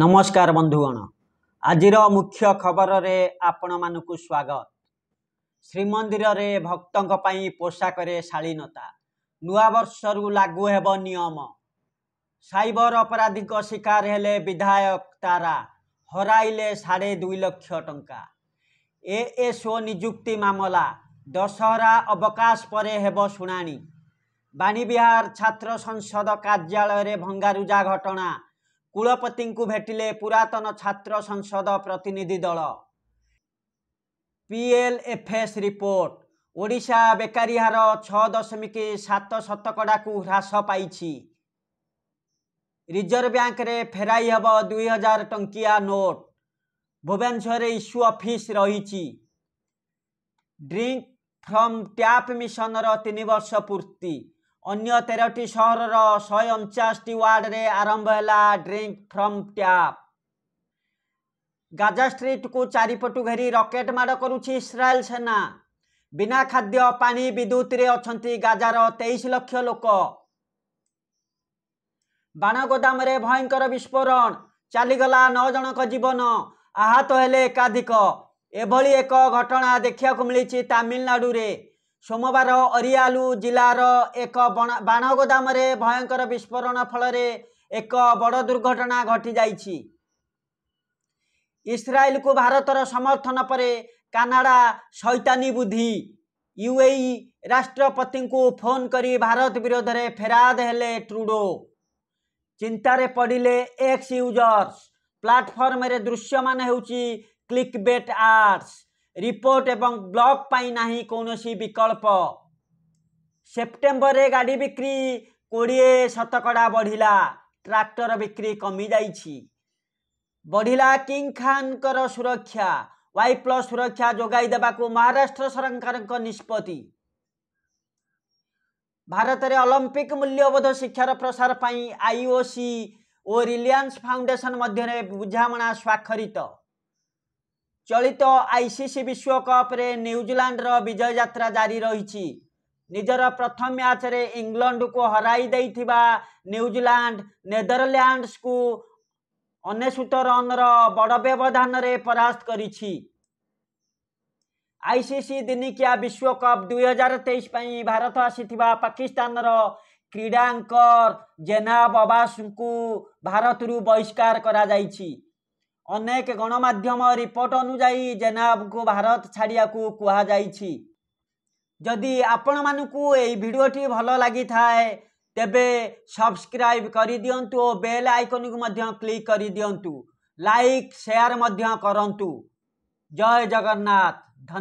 ନମସ୍କାର ବନ୍ଧୁଗଣ ଆଜିର ମୁଖ୍ୟ ଖବରରେ ଆପଣମାନଙ୍କୁ ସ୍ୱାଗତ ଶ୍ରୀମନ୍ଦିରରେ ଭକ୍ତଙ୍କ ପାଇଁ ପୋଷାକରେ ଶାଳୀନତା ନୂଆବର୍ଷରୁ ଲାଗୁ ହେବ ନିୟମ ସାଇବର ଅପରାଧୀଙ୍କ ଶିକାର ହେଲେ ବିଧାୟକ ତାରା ହରାଇଲେ ସାଢ଼େ ଦୁଇ ଲକ୍ଷ ଟଙ୍କା ଏଏସ୍ଓ ନିଯୁକ୍ତି ମାମଲା ଦଶହରା ଅବକାଶ ପରେ ହେବ ଶୁଣାଣି ବାଣୀବିହାର ଛାତ୍ର ସଂସଦ କାର୍ଯ୍ୟାଳୟରେ ଭଙ୍ଗାରୁଜା ଘଟଣା କୁଳପତିଙ୍କୁ ଭେଟିଲେ ପୁରାତନ ଛାତ୍ର ସଂସଦ ପ୍ରତିନିଧି ଦଳ ପିଏଲ୍ଏଫ୍ଏସ୍ ରିପୋର୍ଟ ଓଡ଼ିଶା ବେକାରୀ ହାର ଛଅ ଦଶମିକ ସାତ ଶତକଡ଼ାକୁ ହ୍ରାସ ପାଇଛି ରିଜର୍ଭ ବ୍ୟାଙ୍କରେ ଫେରାଇ ହେବ ଦୁଇହଜାର ଟଙ୍କିଆ ନୋଟ୍ ଭୁବନେଶ୍ୱରରେ ଇସ୍ୟୁ ଅଫିସ୍ ରହିଛି ଡ୍ରିଙ୍କ ଫ୍ରମ୍ ଟ୍ୟାପ୍ ମିଶନର ତିନି ବର୍ଷ ପୂର୍ତ୍ତି ଅନ୍ୟ ତେରଟି ସହରର ଶହେ ଅଣଚାଶଟି ୱାର୍ଡ଼ରେ ଆରମ୍ଭ ହେଲା ଡ୍ରିଙ୍କ୍ ଫ୍ରମ୍ ଟ୍ୟାପ୍ ଗାଜା ଷ୍ଟ୍ରିଟ୍କୁ ଚାରିପଟୁ ଘେରି ରକେଟ୍ ମାଡ଼ କରୁଛି ଇସ୍ରାଏଲ ସେନା ବିନା ଖାଦ୍ୟ ପାଣି ବିଦ୍ୟୁତରେ ଅଛନ୍ତି ଗାଜାର ତେଇଶ ଲକ୍ଷ ଲୋକ ବାଣ ଗୋଦାମରେ ଭୟଙ୍କର ବିସ୍ଫୋରଣ ଚାଲିଗଲା ନଅ ଜଣଙ୍କ ଜୀବନ ଆହତ ହେଲେ ଏକାଧିକ ଏଭଳି ଏକ ଘଟଣା ଦେଖିବାକୁ ମିଳିଛି ତାମିଲନାଡ଼ୁରେ ସୋମବାର ଅରିଆଲୁ ଜିଲ୍ଲାର ଏକ ବାଣ ଗୋଦାମରେ ଭୟଙ୍କର ବିସ୍ଫୋରଣ ଫଳରେ ଏକ ବଡ଼ ଦୁର୍ଘଟଣା ଘଟିଯାଇଛି ଇସ୍ରାଏଲକୁ ଭାରତର ସମର୍ଥନ ପରେ କାନାଡ଼ା ଶୈତାନୀ ବୁଦ୍ଧି ୟୁ ଏ ରାଷ୍ଟ୍ରପତିଙ୍କୁ ଫୋନ୍ କରି ଭାରତ ବିରୋଧରେ ଫେରାଦ ହେଲେ ଟ୍ରୁଡ଼ୋ ଚିନ୍ତାରେ ପଡ଼ିଲେ ଏକ୍ସ ୟୁଜର୍ସ ପ୍ଲାଟଫର୍ମରେ ଦୃଶ୍ୟମାନ ହେଉଛି କ୍ଲିକ୍ ବେଟ୍ ଆର୍ଟସ୍ ରିପୋର୍ଟ ଏବଂ ବ୍ଲକ୍ ପାଇଁ ନାହିଁ କୌଣସି ବିକଳ୍ପ ସେପ୍ଟେମ୍ବରରେ ଗାଡ଼ି ବିକ୍ରି କୋଡ଼ିଏ ଶତକଡ଼ା ବଢ଼ିଲା ଟ୍ରାକ୍ଟର ବିକ୍ରି କମିଯାଇଛି ବଢ଼ିଲା କିଙ୍ଗ ଖାନଙ୍କର ସୁରକ୍ଷା ୱାଇ ପ୍ଲସ୍ ସୁରକ୍ଷା ଯୋଗାଇ ଦେବାକୁ ମହାରାଷ୍ଟ୍ର ସରକାରଙ୍କ ନିଷ୍ପତ୍ତି ଭାରତରେ ଅଲମ୍ପିକ୍ ମୂଲ୍ୟବୋଧ ଶିକ୍ଷାର ପ୍ରସାର ପାଇଁ ଆଇଓସି ଓ ରିଲିଆନ୍ସ ଫାଉଣ୍ଡେସନ୍ ମଧ୍ୟରେ ବୁଝାମଣା ସ୍ୱାକ୍ଷରିତ ଚଳିତ ଆଇସିସି ବିଶ୍ୱକପ୍ରେ ନ୍ୟୁଜିଲାଣ୍ଡର ବିଜୟ ଯାତ୍ରା ଜାରି ରହିଛି ନିଜର ପ୍ରଥମ ମ୍ୟାଚ୍ରେ ଇଂଲଣ୍ଡକୁ ହରାଇ ଦେଇଥିବା ନ୍ୟୁଜିଲାଣ୍ଡ ନେଦରଲ୍ୟାଣ୍ଡସ୍କୁ ଅନେଶ୍ୱତ ରନ୍ର ବଡ଼ ବ୍ୟବଧାନରେ ପରାସ୍ତ କରିଛି ଆଇସିସି ଦିନିକିଆ ବିଶ୍ୱକପ୍ ଦୁଇହଜାର ତେଇଶ ପାଇଁ ଭାରତ ଆସିଥିବା ପାକିସ୍ତାନର କ୍ରୀଡ଼ାଙ୍କର ଜେନା ବବାସଙ୍କୁ ଭାରତରୁ ବହିଷ୍କାର କରାଯାଇଛି ଅନେକ ଗଣମାଧ୍ୟମ ରିପୋର୍ଟ ଅନୁଯାୟୀ ଜେନାବଙ୍କୁ ଭାରତ ଛାଡ଼ିବାକୁ କୁହାଯାଇଛି ଯଦି ଆପଣମାନଙ୍କୁ ଏହି ଭିଡ଼ିଓଟି ଭଲ ଲାଗିଥାଏ ତେବେ ସବସ୍କ୍ରାଇବ୍ କରିଦିଅନ୍ତୁ ଓ ବେଲ୍ ଆଇକନ୍କୁ ମଧ୍ୟ କ୍ଲିକ୍ କରିଦିଅନ୍ତୁ ଲାଇକ୍ ସେୟାର୍ ମଧ୍ୟ କରନ୍ତୁ ଜୟ ଜଗନ୍ନାଥ ଧନ୍ୟ